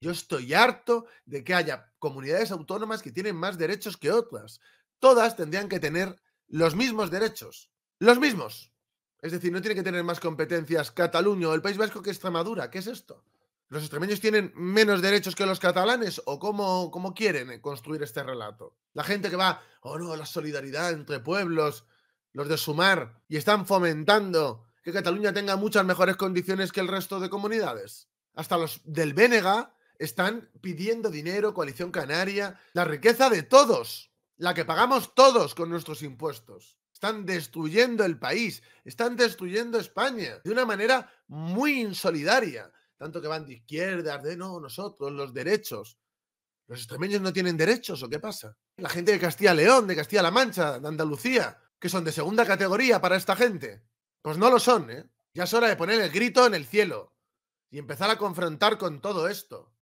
Yo estoy harto de que haya comunidades autónomas que tienen más derechos que otras. Todas tendrían que tener los mismos derechos. Los mismos. Es decir, no tiene que tener más competencias Cataluña o el País Vasco que Extremadura. ¿Qué es esto? ¿Los extremeños tienen menos derechos que los catalanes? ¿O cómo, quieren eh, construir este relato? La gente que va, oh no, la solidaridad entre pueblos, los de sumar, y están fomentando que Cataluña tenga muchas mejores condiciones que el resto de comunidades. Hasta los del Bénega están pidiendo dinero, Coalición Canaria, la riqueza de todos, la que pagamos todos con nuestros impuestos. Están destruyendo el país, están destruyendo España de una manera muy insolidaria. Tanto que van de izquierdas, de no, nosotros, los derechos. ¿Los extremeños no tienen derechos o qué pasa? La gente de Castilla-León, de Castilla-La Mancha, de Andalucía, que son de segunda categoría para esta gente. Pues no lo son, ¿eh? Ya es hora de poner el grito en el cielo y empezar a confrontar con todo esto.